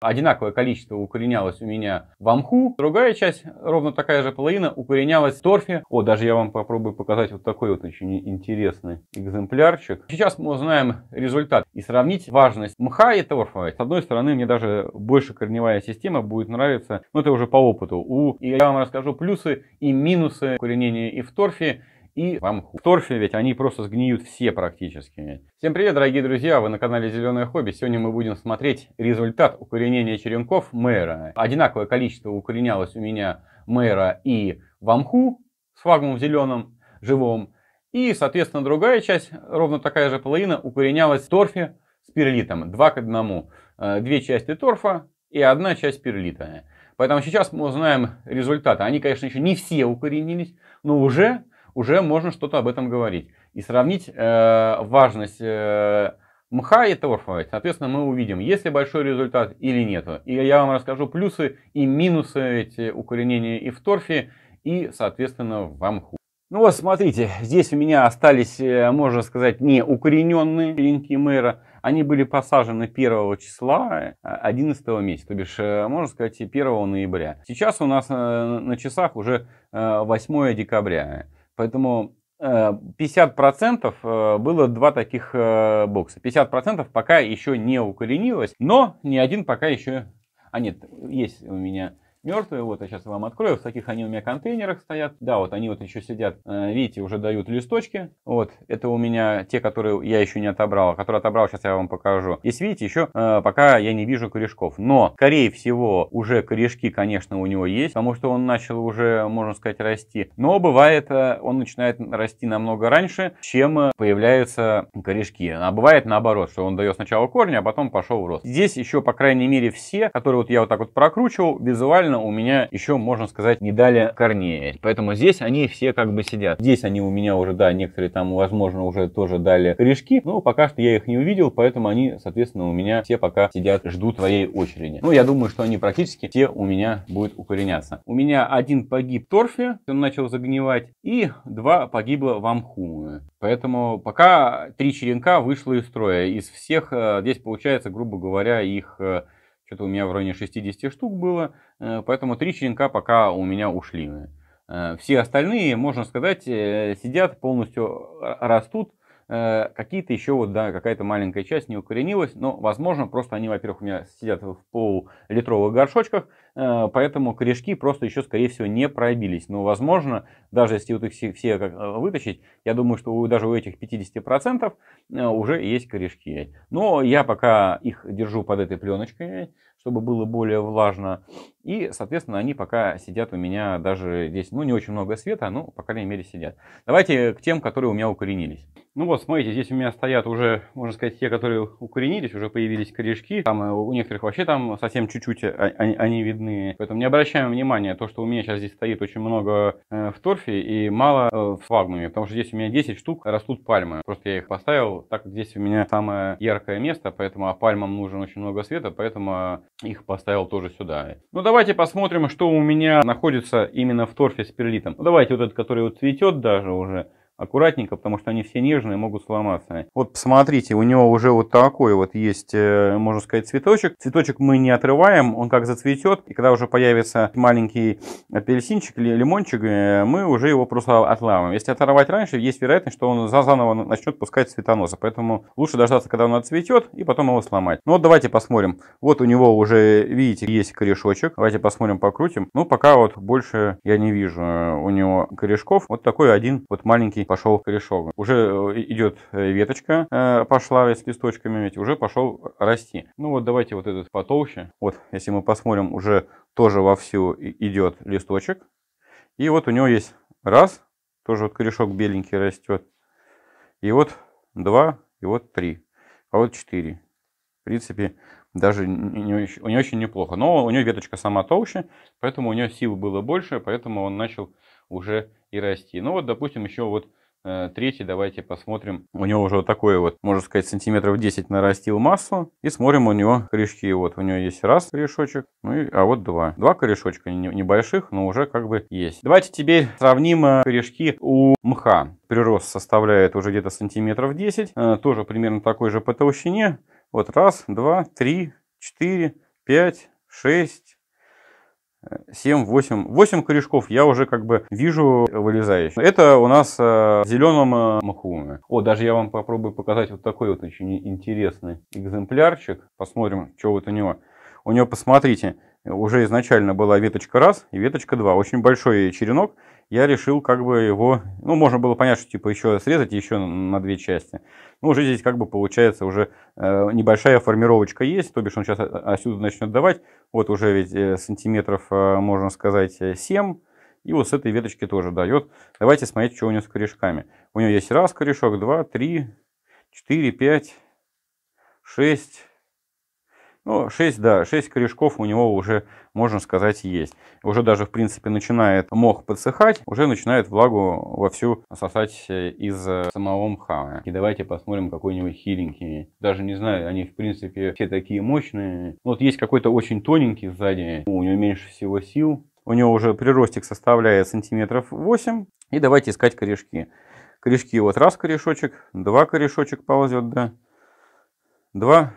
одинаковое количество укоренялось у меня в амху, другая часть, ровно такая же половина, укоренялась в торфе. О, даже я вам попробую показать вот такой вот очень интересный экземплярчик. Сейчас мы узнаем результат и сравнить важность мха и торфа. С одной стороны, мне даже больше корневая система будет нравиться, но это уже по опыту. У, и я вам расскажу плюсы и минусы укоренения и в торфе, и в В торфе ведь они просто сгниют все практически. Всем привет, дорогие друзья, вы на канале Зеленое Хобби. Сегодня мы будем смотреть результат укоренения черенков мэра. Одинаковое количество укоренялось у меня мэра и в с флагмом в зеленом, живом. И, соответственно, другая часть, ровно такая же половина, укоренялась в торфе с перлитом. Два к одному. Э, две части торфа и одна часть перлита. Поэтому сейчас мы узнаем результаты. Они, конечно, еще не все укоренились, но уже уже можно что-то об этом говорить. И сравнить э, важность э, МХА и торфа Соответственно, мы увидим, есть ли большой результат или нет. И я вам расскажу плюсы и минусы эти укоренения и в торфе, и, соответственно, в МХУ. Ну вот, смотрите, здесь у меня остались, э, можно сказать, не укорененные линки мэра. Они были посажены 1 числа 11 э, месяца, то бишь, э, можно сказать, 1 ноября. Сейчас у нас на часах уже 8 декабря. Поэтому 50% э, э, было два таких э, бокса. 50% пока еще не укоренилось, но ни один пока еще... А нет, есть у меня мертвые. Вот я сейчас вам открою. В таких они у меня контейнерах стоят. Да, вот они вот еще сидят. Э, видите, уже дают листочки. Вот, это у меня те, которые я еще не отобрал. Которые отобрал, сейчас я вам покажу. И видите, еще э, пока я не вижу корешков. Но, скорее всего, уже корешки, конечно, у него есть. Потому что он начал уже, можно сказать, расти. Но бывает, э, он начинает расти намного раньше, чем появляются корешки. А бывает наоборот, что он дает сначала корни, а потом пошел в рост. Здесь еще, по крайней мере, все, которые вот я вот так вот прокручивал, визуально параллельно у меня еще, можно сказать, не дали корней. Поэтому здесь они все как бы сидят. Здесь они у меня уже, да, некоторые там, возможно, уже тоже дали корешки, но пока что я их не увидел, поэтому они, соответственно, у меня все пока сидят, ждут твоей очереди. Ну, я думаю, что они практически все у меня будут укореняться. У меня один погиб в торфе, он начал загнивать, и два погибло в амхуме. Поэтому пока три черенка вышло из строя. Из всех, э, здесь получается, грубо говоря, их э, что-то у меня в районе 60 штук было, э, поэтому три черенка пока у меня ушли. Э, все остальные, можно сказать, э, сидят, полностью растут. Какие-то еще, вот, да, какая-то маленькая часть не укоренилась, но, возможно, просто они, во-первых, у меня сидят в полулитровых горшочках, Э, поэтому корешки просто еще, скорее всего, не пробились. Но, возможно, даже если вот их все, все э, вытащить, я думаю, что у, даже у этих 50% э, уже есть корешки. Но я пока их держу под этой пленочкой, чтобы было более влажно. И, соответственно, они пока сидят у меня даже здесь, ну, не очень много света, но, по крайней мере, сидят. Давайте к тем, которые у меня укоренились. Ну вот, смотрите, здесь у меня стоят уже, можно сказать, те, которые укоренились, уже появились корешки. Там у некоторых вообще там совсем чуть-чуть они видны очередные. Поэтому не обращаем внимания, то, что у меня сейчас здесь стоит очень много э, в торфе и мало э, в флагмуме, потому что здесь у меня 10 штук растут пальмы. Просто я их поставил, так как здесь у меня самое яркое место, поэтому а пальмам нужен очень много света, поэтому э, их поставил тоже сюда. Ну давайте посмотрим, что у меня находится именно в торфе с перлитом. Ну, давайте вот этот, который вот цветет даже уже, аккуратненько, потому что они все нежные, могут сломаться. Вот посмотрите, у него уже вот такой вот есть, э, можно сказать, цветочек. Цветочек мы не отрываем, он как зацветет, и когда уже появится маленький апельсинчик или лимончик, э, мы уже его просто отламываем. Если оторвать раньше, есть вероятность, что он заново начнет пускать цветоносы, поэтому лучше дождаться, когда он отцветет, и потом его сломать. Ну вот давайте посмотрим. Вот у него уже, видите, есть корешочек. Давайте посмотрим, покрутим. Ну пока вот больше я не вижу э, у него корешков. Вот такой один вот маленький пошел корешок. Уже э, идет э, веточка, э, пошла с листочками, ведь уже пошел расти. Ну вот давайте вот этот потолще. Вот, если мы посмотрим, уже тоже вовсю идет листочек. И вот у него есть раз, тоже вот корешок беленький растет. И вот два, и вот три, а вот четыре. В принципе, даже не, очень, не очень неплохо. Но у него веточка сама толще, поэтому у него силы было больше, поэтому он начал уже и расти. Ну вот, допустим, еще вот Э, третий, давайте посмотрим. У него уже вот такой вот, можно сказать, сантиметров 10 нарастил массу. И смотрим у него корешки. Вот у него есть раз корешочек, ну и, а вот два. Два корешочка небольших, но уже как бы есть. Давайте теперь сравним э, корешки у мха. Прирост составляет уже где-то сантиметров 10. Э, тоже примерно такой же по толщине. Вот раз, два, три, четыре, пять, шесть, 7, 8, 8 корешков я уже как бы вижу э, вылезающих. Это у нас э, в зеленом э, махууме. О, даже я вам попробую показать вот такой вот очень интересный экземплярчик. Посмотрим, что вот у него. У него, посмотрите, уже изначально была веточка раз и веточка два, Очень большой черенок я решил как бы его, ну, можно было понять, что типа еще срезать еще на две части. Ну, уже здесь как бы получается уже э, небольшая формировочка есть, то бишь он сейчас отсюда начнет давать, вот уже ведь э, сантиметров, э, можно сказать, 7, э, и вот с этой веточки тоже дает. Давайте смотреть, что у него с корешками. У него есть раз корешок, два, три, четыре, пять, шесть, ну, шесть, да, шесть корешков у него уже можно сказать, есть. Уже даже, в принципе, начинает мох подсыхать, уже начинает влагу вовсю сосать э, из э, самого мха. И давайте посмотрим какой-нибудь хиленький. Даже не знаю, они, в принципе, все такие мощные. Ну, вот есть какой-то очень тоненький сзади, у него меньше всего сил. У него уже приростик составляет сантиметров 8. И давайте искать корешки. Корешки, вот раз корешочек, два корешочек ползет, да. Два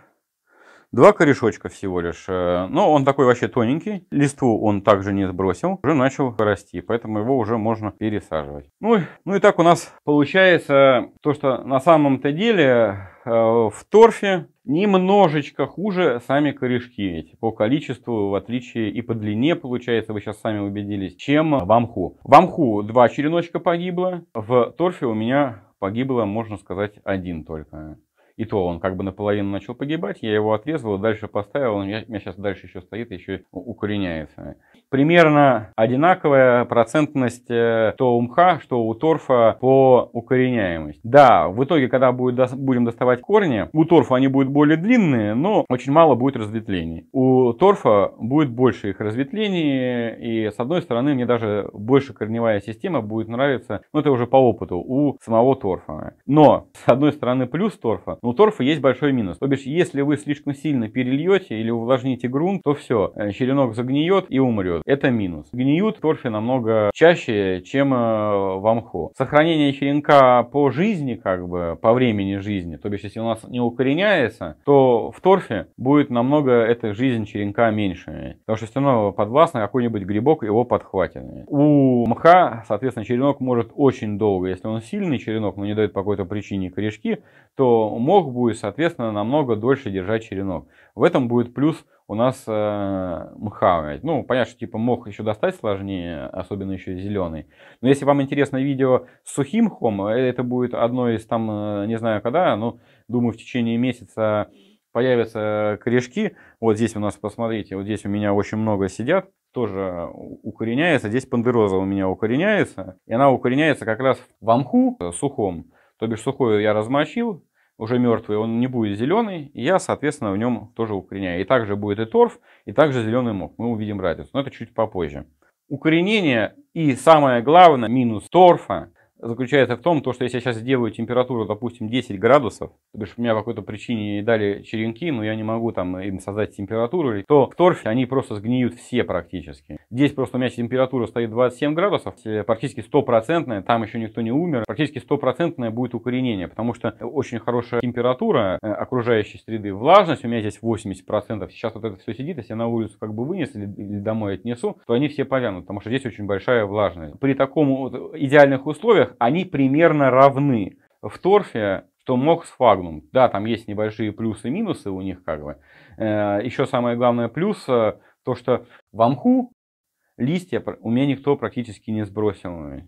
Два корешочка всего лишь. Э, но он такой вообще тоненький. Листву он также не сбросил. Уже начал расти, поэтому его уже можно пересаживать. Ну, ну и так у нас получается то, что на самом-то деле э, в торфе немножечко хуже сами корешки эти по количеству, в отличие и по длине, получается, вы сейчас сами убедились, чем в амху. В амху два череночка погибло, в торфе у меня погибло, можно сказать, один только. И то он как бы наполовину начал погибать, я его отрезал дальше поставил, он у меня сейчас дальше еще стоит, еще укореняется примерно одинаковая процентность э, то у мха, что у торфа по укореняемости. Да, в итоге, когда будет, будем доставать корни, у торфа они будут более длинные, но очень мало будет разветвлений. У торфа будет больше их разветвлений, и с одной стороны мне даже больше корневая система будет нравиться, но ну, это уже по опыту, у самого торфа. Но, с одной стороны, плюс торфа, но у торфа есть большой минус. То бишь, если вы слишком сильно перельете или увлажните грунт, то все, э, черенок загниет и умрет. Это минус. Гниют торфы намного чаще, чем э, в мху. Сохранение черенка по жизни, как бы, по времени жизни, то есть если у нас не укореняется, то в торфе будет намного эта жизнь черенка меньше. Потому что все равно подвластно какой-нибудь грибок его подхватит. У мха, соответственно, черенок может очень долго. Если он сильный черенок, но не дает по какой-то причине корешки, то мох будет, соответственно, намного дольше держать черенок. В этом будет плюс у нас э, мха. Ну, понятно, что типа мох еще достать сложнее, особенно еще зеленый. Но если вам интересно видео с сухим мхом, э, это будет одно из там, э, не знаю когда, но думаю в течение месяца появятся э, корешки. Вот здесь у нас, посмотрите, вот здесь у меня очень много сидят тоже укореняется. Здесь пандероза у меня укореняется. И она укореняется как раз в мху сухом. То бишь сухую я размочил, уже мертвый, он не будет зеленый, и я, соответственно, в нем тоже укореняю. И также будет и торф, и также зеленый мох. Мы увидим разницу, но это чуть попозже. Укоренение и самое главное, минус торфа, заключается в том, то, что если я сейчас сделаю температуру, допустим, 10 градусов, то бишь у меня по какой-то причине дали черенки, но я не могу там им создать температуру, то в торфе они просто сгниют все практически. Здесь просто у меня температура стоит 27 градусов, э, практически стопроцентная, там еще никто не умер, практически стопроцентное будет укоренение, потому что очень хорошая температура э, окружающей среды, влажность, у меня здесь 80%, сейчас вот это все сидит, если я на улицу как бы вынес или, или домой отнесу, то они все повянут, потому что здесь очень большая влажность. При таком вот идеальных условиях условиях они примерно равны. В торфе что мог с Фагнум. Да, там есть небольшие плюсы и минусы у них как бы. Э, Еще самое главное плюс, э, то что в Амху листья у меня никто практически не сбросил.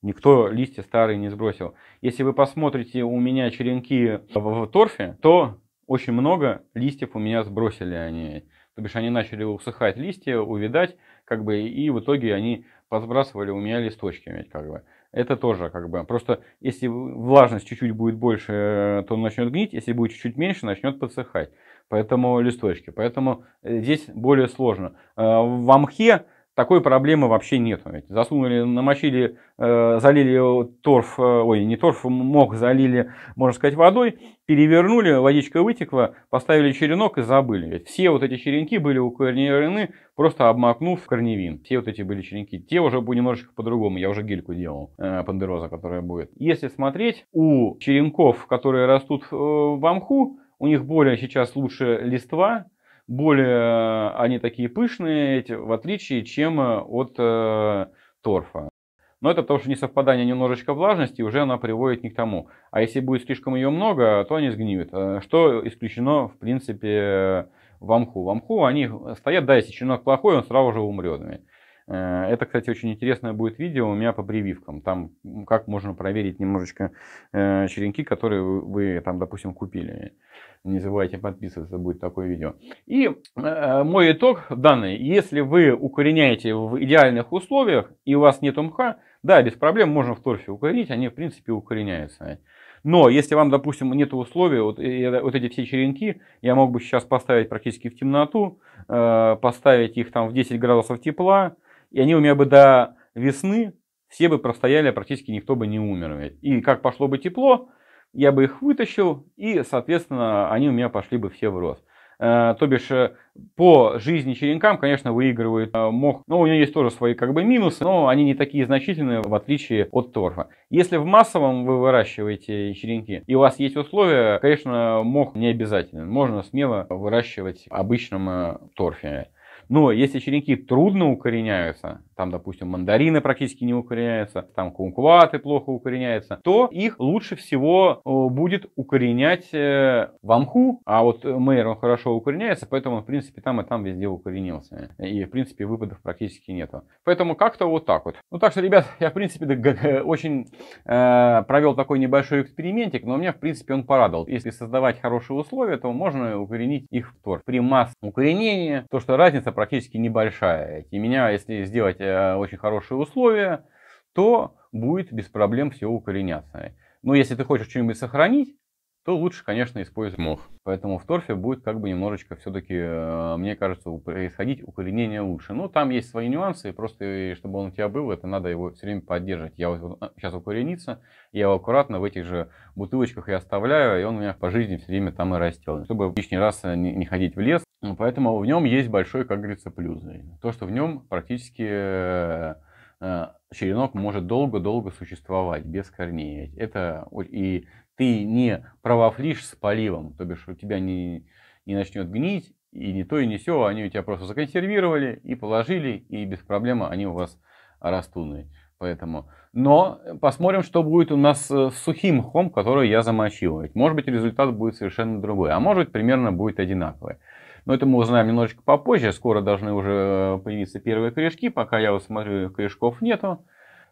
Никто листья старые не сбросил. Если вы посмотрите у меня черенки в, в торфе, то очень много листьев у меня сбросили они. То бишь они начали усыхать листья, увидать, как бы, и в итоге они подбрасывали у меня листочки, как бы это тоже как бы. Просто если влажность чуть-чуть будет больше, э, то он начнет гнить, если будет чуть-чуть меньше, начнет подсыхать. Поэтому листочки. Поэтому э, здесь более сложно. Э, в амхе такой проблемы вообще нет. Ведь засунули, намочили, э, залили торф, э, ой, не торф, мох залили, можно сказать, водой, перевернули, водичка вытекла, поставили черенок и забыли. Ведь все вот эти черенки были укоренены, просто обмакнув корневин. Все вот эти были черенки. Те уже немножечко по-другому, я уже гильку делал, э, пандероза, которая будет. Если смотреть, у черенков, которые растут э, в мху, у них более сейчас лучше листва, более э, они такие пышные, эти, в отличие, чем э, от э, торфа. Но это потому что несовпадание немножечко влажности, уже она приводит не к тому. А если будет слишком ее много, то они сгниют, э, что исключено, в принципе, в амху. В амху они стоят, да, если щенок плохой, он сразу же умрет. Э, это, кстати, очень интересное будет видео у меня по прививкам. Там как можно проверить немножечко э, черенки, которые вы там, допустим, купили. Не забывайте подписываться, будет такое видео. И э, мой итог данный. Если вы укореняете в идеальных условиях и у вас нет мха, да, без проблем можно в торфе укоренить, они в принципе укореняются. Но если вам, допустим, нет условий, вот, вот эти все черенки, я мог бы сейчас поставить практически в темноту, э, поставить их там в 10 градусов тепла, и они у меня бы до весны все бы простояли, а практически никто бы не умер. И как пошло бы тепло, я бы их вытащил, и, соответственно, они у меня пошли бы все в рост. Э, то бишь, э, по жизни черенкам, конечно, выигрывает э, мох. Но у него есть тоже свои как бы минусы, но они не такие значительные, в отличие от торфа. Если в массовом вы выращиваете черенки, и у вас есть условия, конечно, мох не обязательно, Можно смело выращивать в обычном торфе. Но если черенки трудно укореняются, там, допустим, мандарины практически не укореняются, там кумкваты плохо укореняются, то их лучше всего будет укоренять э, в амху, а вот мейер, он хорошо укореняется, поэтому, в принципе, там и там везде укоренился. И, в принципе, выпадов практически нету. Поэтому как-то вот так вот. Ну, так что, ребят, я, в принципе, очень э, провел такой небольшой экспериментик, но меня, в принципе, он порадовал. Если создавать хорошие условия, то можно укоренить их в торф. При масс укоренения, то, что разница практически небольшая. И меня, если сделать э, очень хорошие условия, то будет без проблем все укореняться. Но ну, если ты хочешь что-нибудь сохранить, то лучше, конечно, использовать мох. Поэтому в торфе будет как бы немножечко все-таки, э, мне кажется, происходить укоренение лучше. Но ну, там есть свои нюансы, и просто э, чтобы он у тебя был, это надо его все время поддерживать. Я вот сейчас а, укорениться, я его аккуратно в этих же бутылочках и оставляю, и он у меня по жизни все время там и растет. Чтобы лишний раз э, не ходить в лес, ну, поэтому в нем есть большой, как говорится, плюс. То, что в нем практически черенок может долго-долго существовать без корней. Это и ты не провафлишь с поливом, то бишь у тебя не, не начнет гнить, и не то, и не все, они у тебя просто законсервировали и положили, и без проблем они у вас растунули. Поэтому. Но посмотрим, что будет у нас э, с сухим хом, который я замочил. Ведь, может быть, результат будет совершенно другой, а может быть, примерно будет одинаковый. Но это мы узнаем немножечко попозже. Скоро должны уже э, появиться первые корешки. Пока я вот смотрю, корешков нету.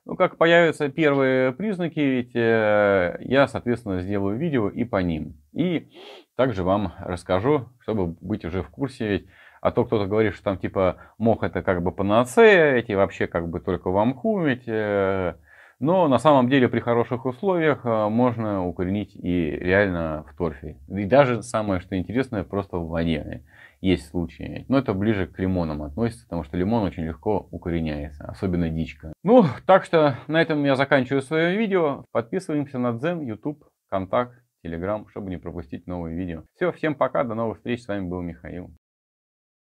Ну, как появятся первые признаки, ведь э, я, соответственно, сделаю видео и по ним. И также вам расскажу, чтобы быть уже в курсе, ведь а то кто-то говорит, что там типа мох это как бы панацея, эти вообще как бы только вам хумить. Э, но на самом деле при хороших условиях а, можно укоренить и реально в торфе. И даже самое, что интересное, просто в воде есть случаи. Но это ближе к лимонам относится, потому что лимон очень легко укореняется, особенно дичка. Ну, так что на этом я заканчиваю свое видео. Подписываемся на Дзен, YouTube, Контакт, Телеграм, чтобы не пропустить новые видео. Все, всем пока, до новых встреч, с вами был Михаил.